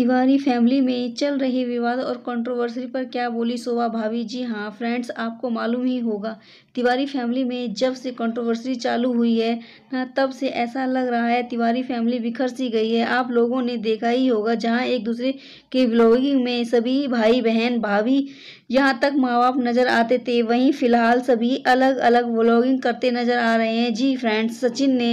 Tiwari family में चल रहे विवाद और कंट्रोवर्सी पर क्या बोली शोभा भाभी जी हाँ फ्रेंड्स आपको मालूम ही होगा तिवारी फैमिली में जब से कंट्रोवर्सी चालू हुई है ना तब से ऐसा लग रहा है तिवारी फैमिली बिखर सी गई है आप लोगों ने देखा ही होगा जहाँ एक दूसरे के ब्लॉगिंग में सभी भाई बहन भाभी यहाँ तक माँ बाप नज़र आते थे वहीं फ़िलहाल सभी अलग अलग ब्लॉगिंग करते नज़र आ रहे हैं जी फ्रेंड्स सचिन ने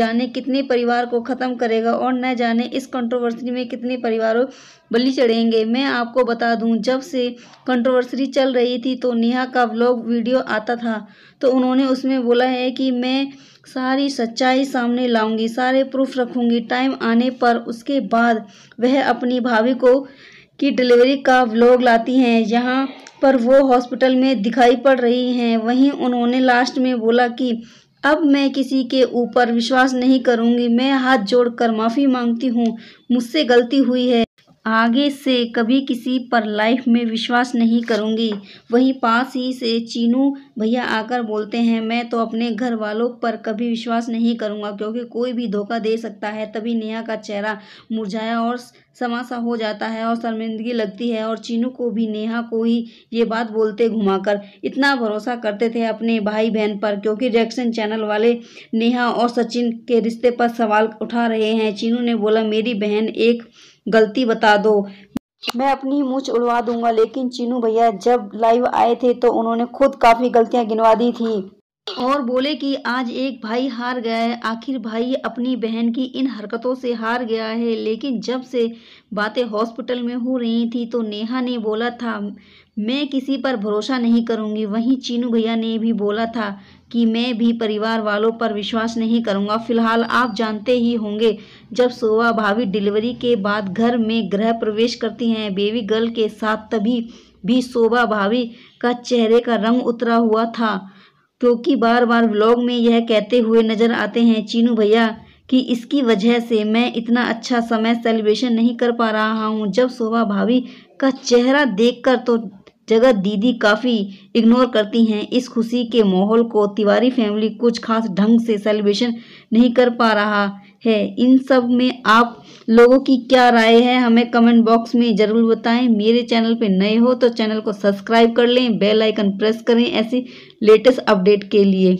जाने कितने परिवार को ख़त्म करेगा और न जाने इस कंट्रोवर्सी में कितने परिवार परिवार बलि चढ़ेंगे मैं आपको बता दूं जब से कंट्रोवर्सी चल रही थी तो नेहा का ब्लॉग वीडियो आता था तो उन्होंने उसमें बोला है कि मैं सारी सच्चाई सामने लाऊंगी सारे प्रूफ रखूंगी टाइम आने पर उसके बाद वह अपनी भाभी को की डिलीवरी का ब्लॉग लाती हैं यहाँ पर वो हॉस्पिटल में दिखाई पड़ रही हैं वहीं उन्होंने लास्ट में बोला कि अब मैं किसी के ऊपर विश्वास नहीं करूंगी मैं हाथ जोड़कर माफ़ी मांगती हूँ मुझसे गलती हुई है आगे से कभी किसी पर लाइफ में विश्वास नहीं करूँगी वहीं पास ही से चीनू भैया आकर बोलते हैं मैं तो अपने घर वालों पर कभी विश्वास नहीं करूँगा क्योंकि कोई भी धोखा दे सकता है तभी नेहा का चेहरा मुरझाया और समासा हो जाता है और शर्मिंदगी लगती है और चीनू को भी नेहा को ही ये बात बोलते घुमाकर इतना भरोसा करते थे अपने भाई बहन पर क्योंकि रिएक्शन चैनल वाले नेहा और सचिन के रिश्ते पर सवाल उठा रहे हैं चीनू ने बोला मेरी बहन एक गलती बता दो मैं अपनी मूछ उड़वा दूंगा लेकिन चीनू भैया जब लाइव आए थे तो उन्होंने खुद काफ़ी गलतियां गिनवा दी थी और बोले कि आज एक भाई हार गया है आखिर भाई अपनी बहन की इन हरकतों से हार गया है लेकिन जब से बातें हॉस्पिटल में हो रही थी तो नेहा ने बोला था मैं किसी पर भरोसा नहीं करूंगी वहीं चीनू भैया ने भी बोला था कि मैं भी परिवार वालों पर विश्वास नहीं करूंगा फिलहाल आप जानते ही होंगे जब शोभा भाभी डिलीवरी के बाद घर में गृह प्रवेश करती हैं बेबी गर्ल के साथ तभी भी शोभा भाभी का चेहरे का रंग उतरा हुआ था क्योंकि बार बार व्लॉग में यह कहते हुए नजर आते हैं चीनू भैया कि इसकी वजह से मैं इतना अच्छा समय सेलिब्रेशन नहीं कर पा रहा हूँ जब शोभा भाभी का चेहरा देखकर तो जगत दीदी काफ़ी इग्नोर करती हैं इस खुशी के माहौल को तिवारी फैमिली कुछ खास ढंग से सेलिब्रेशन नहीं कर पा रहा है इन सब में आप लोगों की क्या राय है हमें कमेंट बॉक्स में ज़रूर बताएं मेरे चैनल पर नए हो तो चैनल को सब्सक्राइब कर लें बेल आइकन प्रेस करें ऐसी लेटेस्ट अपडेट के लिए